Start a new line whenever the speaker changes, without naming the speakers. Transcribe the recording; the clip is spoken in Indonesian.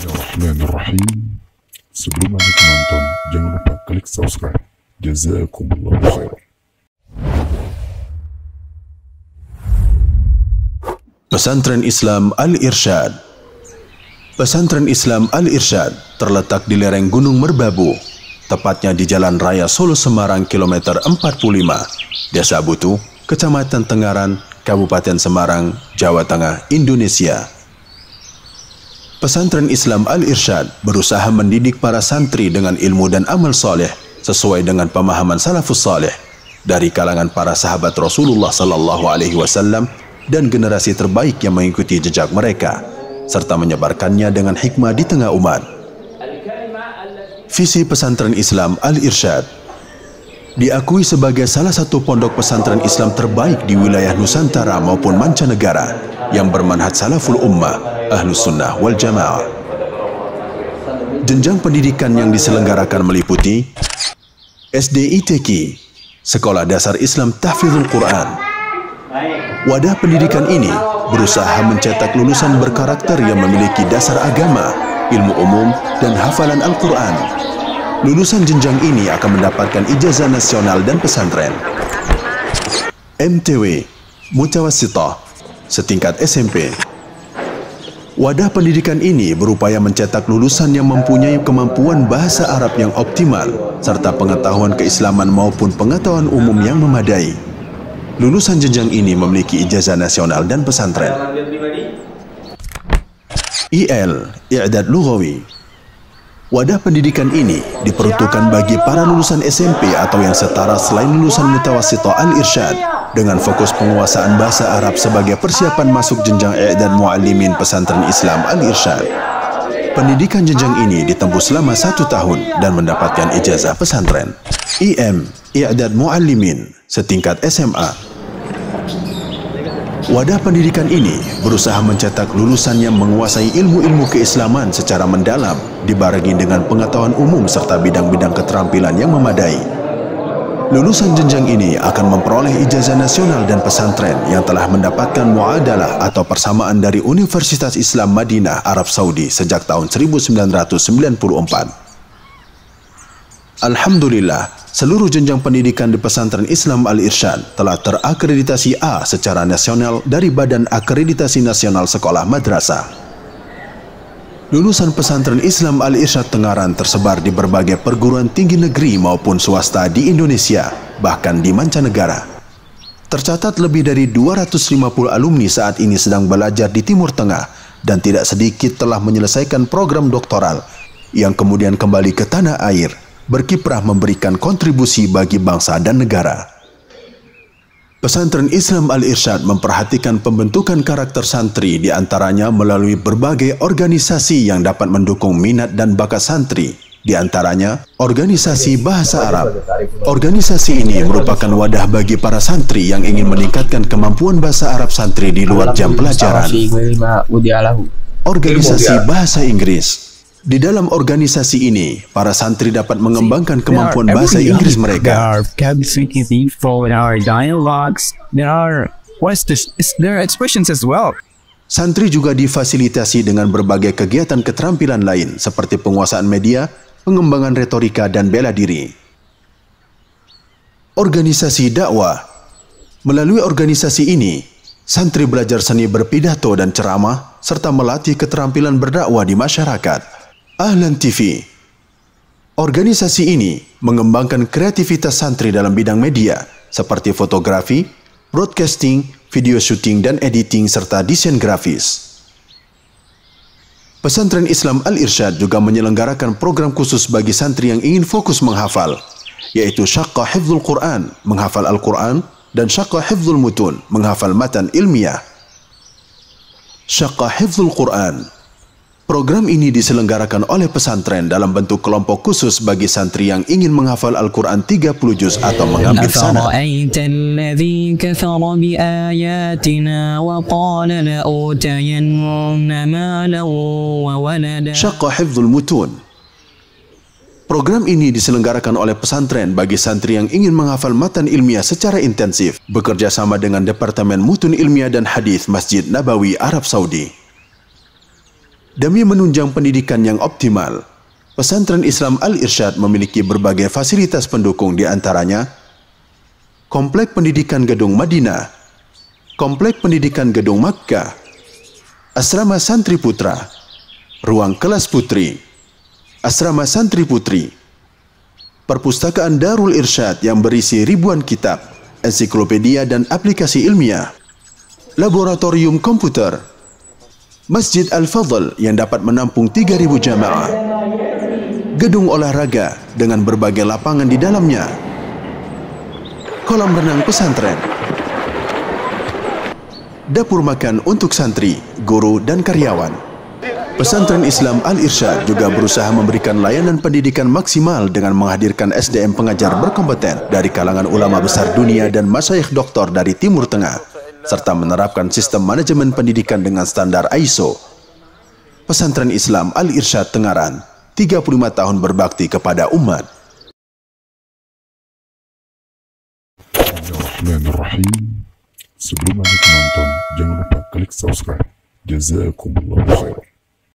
Bismillahirrahmanirrahim Sebelum anda menonton, jangan lupa klik subscribe Jazakumullah khair. Pesantren Islam Al-Irsyad Pesantren Islam Al-Irsyad terletak di lereng Gunung Merbabu, tepatnya di Jalan Raya Solo Semarang kilometer 45, Desa Butuh, Kecamatan Tengaran, Kabupaten Semarang, Jawa Tengah, Indonesia. Pesantren Islam Al-Irsyad berusaha mendidik para santri dengan ilmu dan amal soleh sesuai dengan pemahaman salafus soleh dari kalangan para sahabat Rasulullah Sallallahu Alaihi Wasallam dan generasi terbaik yang mengikuti jejak mereka serta menyebarkannya dengan hikmah di tengah umat. Visi pesantren Islam Al-Irsyad diakui sebagai salah satu pondok pesantren Islam terbaik di wilayah Nusantara maupun mancanegara yang bermanhat salaful ummah Ahlu Sunnah wal Jamaah. Jenjang pendidikan yang diselenggarakan meliputi SD Teki, Sekolah Dasar Islam Tahfizul Quran. Wadah pendidikan ini berusaha mencetak lulusan berkarakter yang memiliki dasar agama, ilmu umum, dan hafalan Al-Quran. Lulusan jenjang ini akan mendapatkan ijazah nasional dan pesantren. MTW, Mutawasitah, setingkat SMP, Wadah pendidikan ini berupaya mencetak lulusan yang mempunyai kemampuan bahasa Arab yang optimal, serta pengetahuan keislaman maupun pengetahuan umum yang memadai. Lulusan jenjang ini memiliki ijazah nasional dan pesantren. IL, I'dad Lugawi Wadah pendidikan ini diperuntukkan bagi para lulusan SMP atau yang setara selain lulusan Mutawasito Al-Irsyad dengan fokus penguasaan bahasa Arab sebagai persiapan masuk jenjang E dan Mu'alimin pesantren Islam Al-Irsyad. Pendidikan jenjang ini ditempuh selama satu tahun dan mendapatkan ijazah pesantren. IM, e I'dad Mu'alimin setingkat SMA. Wadah pendidikan ini berusaha mencetak lulusan yang menguasai ilmu-ilmu keislaman secara mendalam, dibarengi dengan pengetahuan umum serta bidang-bidang keterampilan yang memadai. Lulusan jenjang ini akan memperoleh ijazah nasional dan pesantren yang telah mendapatkan muadalah atau persamaan dari Universitas Islam Madinah Arab Saudi sejak tahun 1994. Alhamdulillah, seluruh jenjang pendidikan di pesantren Islam Al-Irsyad telah terakreditasi A secara nasional dari Badan Akreditasi Nasional Sekolah Madrasah. Lulusan pesantren Islam Al-Irsyad Tengaran tersebar di berbagai perguruan tinggi negeri maupun swasta di Indonesia, bahkan di mancanegara. Tercatat lebih dari 250 alumni saat ini sedang belajar di Timur Tengah dan tidak sedikit telah menyelesaikan program doktoral yang kemudian kembali ke tanah air, berkiprah memberikan kontribusi bagi bangsa dan negara. Pesantren Islam Al-Irsyad memperhatikan pembentukan karakter santri di antaranya melalui berbagai organisasi yang dapat mendukung minat dan bakat santri. Di antaranya, organisasi bahasa Arab. Organisasi ini merupakan wadah bagi para santri yang ingin meningkatkan kemampuan bahasa Arab santri di luar jam pelajaran. Organisasi bahasa Inggris di dalam organisasi ini, para santri dapat mengembangkan kemampuan bahasa Inggris mereka. Santri juga difasilitasi dengan berbagai kegiatan keterampilan lain seperti penguasaan media, pengembangan retorika dan bela diri. Organisasi dakwah melalui organisasi ini, santri belajar seni berpidato dan ceramah serta melatih keterampilan berdakwah di masyarakat. Ahlan TV. Organisasi ini mengembangkan kreativitas santri dalam bidang media seperti fotografi, broadcasting, video shooting dan editing serta desain grafis. Pesantren Islam Al-Irsyad juga menyelenggarakan program khusus bagi santri yang ingin fokus menghafal, yaitu Syakka Hifzul Quran, menghafal Al-Quran, dan Syakka Hifzul Mutun, menghafal matan ilmiah. Syakka Hifzul Quran Program ini diselenggarakan oleh pesantren dalam bentuk kelompok khusus bagi santri yang ingin menghafal Al-Quran 30 juz atau mengambil sana. Mutun Program ini diselenggarakan oleh pesantren bagi santri yang ingin menghafal matan ilmiah secara intensif, bekerja sama dengan Departemen Mutun Ilmiah dan Hadis Masjid Nabawi Arab Saudi. Demi menunjang pendidikan yang optimal, Pesantren Islam Al-Irsyad memiliki berbagai fasilitas pendukung di antaranya Komplek Pendidikan Gedung Madinah, Komplek Pendidikan Gedung Makkah, Asrama Santri Putra, Ruang Kelas Putri, Asrama Santri Putri, Perpustakaan Darul Irsyad yang berisi ribuan kitab, ensiklopedia dan aplikasi ilmiah, Laboratorium Komputer, Masjid Al-Fadl yang dapat menampung 3.000 jamaah, gedung olahraga dengan berbagai lapangan di dalamnya, kolam renang pesantren, dapur makan untuk santri, guru, dan karyawan. Pesantren Islam Al-Irsyad juga berusaha memberikan layanan pendidikan maksimal dengan menghadirkan SDM pengajar berkompeten dari kalangan ulama besar dunia dan masyayikh doktor dari Timur Tengah serta menerapkan sistem manajemen pendidikan dengan standar ISO. Pesantren Islam Al-Irsyad Tengaran, 35 tahun berbakti kepada umat. Sebelum lanjut menonton, jangan lupa klik subscribe. Jazakumullah khairan.